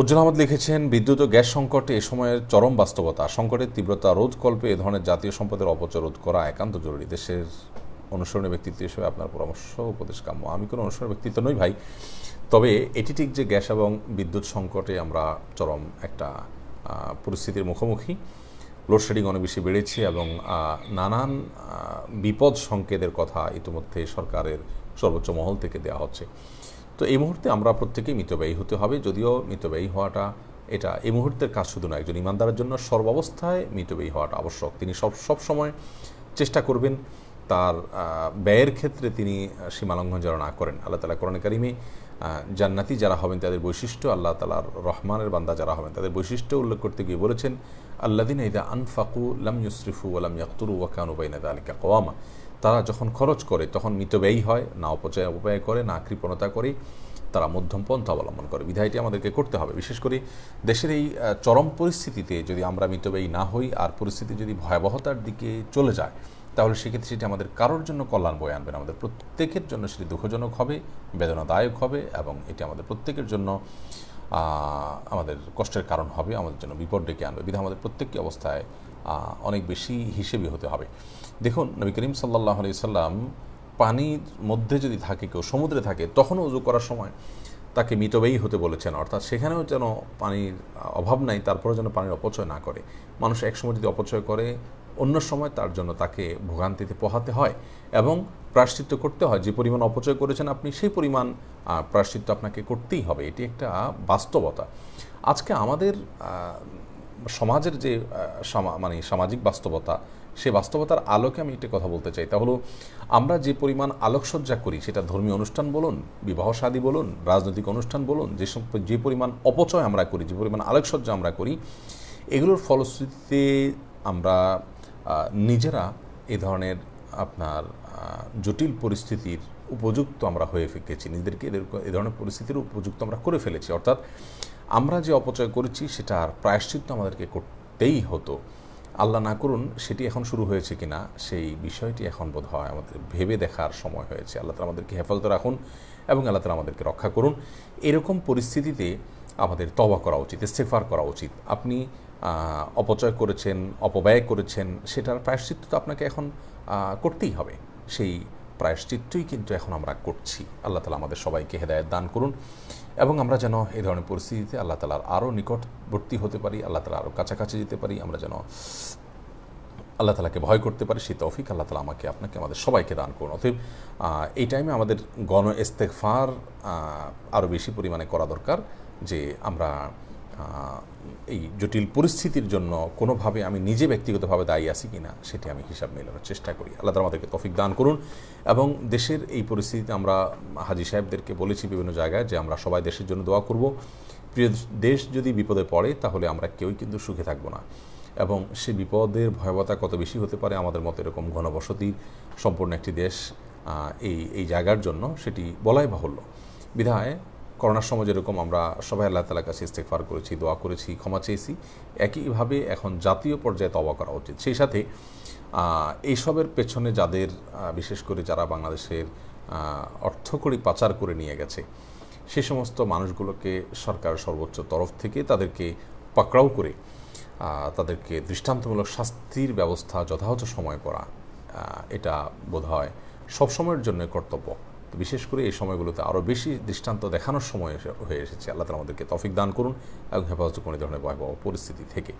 অর্জুন আহমদ লিখেছেন বিদ্যুৎ ও গ্যাস সংকটে এ সময়ের চরম বাস্তবতা সংকটের তীব্রতা রোধ কল্পে এ ধরনের জাতীয় সম্পদের অপচয় রোধ করা একান্ত জরুরি দেশের অনুসরণীয় ব্যক্তিত্ব হিসেবে আপনার পরামর্শ উপদেশ কাম্য আমি কোনো অনুসরণ ব্যক্তিত্ব নই ভাই তবে এটি ঠিক যে গ্যাস এবং বিদ্যুৎ সংকটে আমরা চরম একটা পরিস্থিতির মুখোমুখি লোডশেডিং অনেক বেশি বেড়েছে এবং নানান বিপদ সংকেতের কথা ইতিমধ্যে সরকারের সর্বোচ্চ মহল থেকে দেওয়া হচ্ছে তো এই মুহূর্তে আমরা প্রত্যেকেই মিতব্যয়ী হতে হবে যদিও মিতব্যয়ী হওয়াটা এটা এই মুহূর্তের কাজ শুধু নয় একজন ইমানদারের জন্য সর্বাবস্থায় মিতব্যয়ী হওয়াটা আবশ্যক তিনি সব সব সময় চেষ্টা করবেন তার ব্যয়ের ক্ষেত্রে তিনি সীমালঙ্ঘন যেন না করেন আল্লাহ তালা কোরআন কারিমে জান্নাতি যারা হবেন তাদের বৈশিষ্ট্য আল্লাহ তালার রহমানের বান্দা যারা হবেন তাদের বৈশিষ্ট্য উল্লেখ করতে গিয়ে বলেছেন আল্লাদিন ইদা আনফাকু লাম ইউসরিফু আলাম ইয়াকুরু ওয়াকানুবাইনা আলিকা কওয়ামা তারা যখন খরচ করে তখন মিতব্যয়ী হয় না অপচয় অপব্যয় করে না কৃপণতা করে তারা মধ্যম পন্থা অবলম্বন করে বিধায়টি আমাদেরকে করতে হবে বিশেষ করে দেশের এই চরম পরিস্থিতিতে যদি আমরা মিতব্যয়ী না হই আর পরিস্থিতি যদি ভয়াবহতার দিকে চলে যায় তাহলে সেক্ষেত্রে সেটি আমাদের কারোর জন্য কল্যাণ বয়ে আনবে না আমাদের প্রত্যেকের জন্য সেটি দুঃখজনক হবে বেদনাদায়ক হবে এবং এটি আমাদের প্রত্যেকের জন্য আমাদের কষ্টের কারণ হবে আমাদের জন্য বিপদ ডেকে আনবে বিধা আমাদের প্রত্যেকটি অবস্থায় অনেক বেশি হিসেবে হতে হবে দেখুন নবী করিম সাল্লাহ আলি সাল্লাম পানির মধ্যে যদি থাকে কেউ সমুদ্রে থাকে তখনও উজু করার সময় তাকে মিতবেই হতে বলেছেন অর্থাৎ সেখানেও যেন পানির অভাব নাই তারপরেও যেন পানির অপচয় না করে মানুষ একসময় যদি অপচয় করে অন্য সময় তার জন্য তাকে ভোগান্তিতে পোহাতে হয় এবং প্রাশ্চিত্য করতে হয় যে পরিমাণ অপচয় করেছেন আপনি সেই পরিমাণ প্রাশ্চিত্য আপনাকে করতেই হবে এটি একটা বাস্তবতা আজকে আমাদের সমাজের যে মানে সামাজিক বাস্তবতা সে বাস্তবতার আলোকে আমি একটি কথা বলতে চাই তা হলো আমরা যে পরিমাণ আলোকসজ্জা করি সেটা ধর্মীয় অনুষ্ঠান বলুন বিবাহ সাদী বলুন রাজনৈতিক অনুষ্ঠান বলুন যে যে পরিমাণ অপচয় আমরা করি যে পরিমাণ আলোকসজ্জা আমরা করি এগুলোর ফলশ্রুতিতে আমরা নিজেরা এ ধরনের আপনার জটিল পরিস্থিতির উপযুক্ত আমরা হয়ে ফেকেছি নিজেদেরকে এ ধরনের পরিস্থিতির উপযুক্ত আমরা করে ফেলেছি অর্থাৎ আমরা যে অপচয় করেছি সেটা আর প্রায়শ্চিত্ত আমাদেরকে করতেই হতো আল্লাহ না করুন সেটি এখন শুরু হয়েছে কিনা সেই বিষয়টি এখন বোধ হয় আমাদের ভেবে দেখার সময় হয়েছে আল্লাহ তালা আমাদেরকে হেফাজত রাখুন এবং আল্লাহ তালা আমাদেরকে রক্ষা করুন এরকম পরিস্থিতিতে আমাদের তবা করা উচিত ইস্তেফার করা উচিত আপনি অপচয় করেছেন অপব্যয় করেছেন সেটার প্রায়শ্চিত্ত তো আপনাকে এখন করতেই হবে সেই প্রায়শ্চিত্তই কিন্তু এখন আমরা করছি আল্লাহ তালা আমাদের সবাইকে হেদায়ত দান করুন এবং আমরা যেন এই ধরনের পরিস্থিতিতে আল্লাহ তালার আরও নিকটবর্তী হতে পারি আল্লাহ তালা আরও কাছাকাছি যেতে পারি আমরা যেন আল্লাহ তালাকে ভয় করতে পারি সেই তৌফিক আল্লাহ তালা আমাকে আপনাকে আমাদের সবাইকে দান করুন অতএব এই টাইমে আমাদের গণ ইস্তেকফার আরও বেশি পরিমাণে করা দরকার যে আমরা এই জটিল পরিস্থিতির জন্য কোনোভাবে আমি নিজে ব্যক্তিগতভাবে দায়ী আছি কি না সেটি আমি হিসাব মেলানোর চেষ্টা করি আল্লাহ আমাদেরকে তফিক দান করুন এবং দেশের এই পরিস্থিতিতে আমরা হাজি সাহেবদেরকে বলেছি বিভিন্ন জায়গায় যে আমরা সবাই দেশের জন্য দোয়া করব প্রিয় দেশ যদি বিপদে পড়ে তাহলে আমরা কেউই কিন্তু সুখে থাকবো না এবং সে বিপদের ভয়াবহতা কত বেশি হতে পারে আমাদের মতো এরকম ঘনবসতি সম্পূর্ণ একটি দেশ এই এই জায়গার জন্য সেটি বলাই বাহুল্য বিধায় করোনার সময় যেরকম আমরা সবাই আল্লাহ তালার কাছে ইস্তেকফার করেছি দোয়া করেছি ক্ষমা চেয়েছি একইভাবে এখন জাতীয় পর্যায়ে তবা করা উচিত সেই সাথে এইসবের পেছনে যাদের বিশেষ করে যারা বাংলাদেশের অর্থকরী পাচার করে নিয়ে গেছে সে সমস্ত মানুষগুলোকে সরকার সর্বোচ্চ তরফ থেকে তাদেরকে পাকড়াও করে তাদেরকে দৃষ্টান্তমূলক শাস্তির ব্যবস্থা যথাযথ সময় করা এটা বোধ হয় সবসময়ের জন্য কর্তব্য তো বিশেষ করে এই সময়গুলোতে আরও বেশি দৃষ্টান্ত দেখানোর সময় হয়ে এসেছে আল্লাহ তালা আমাদেরকে তফিক দান করুন এবং হেফাজত কোনো ধরনের ভয়াবহ পরিস্থিতি থেকে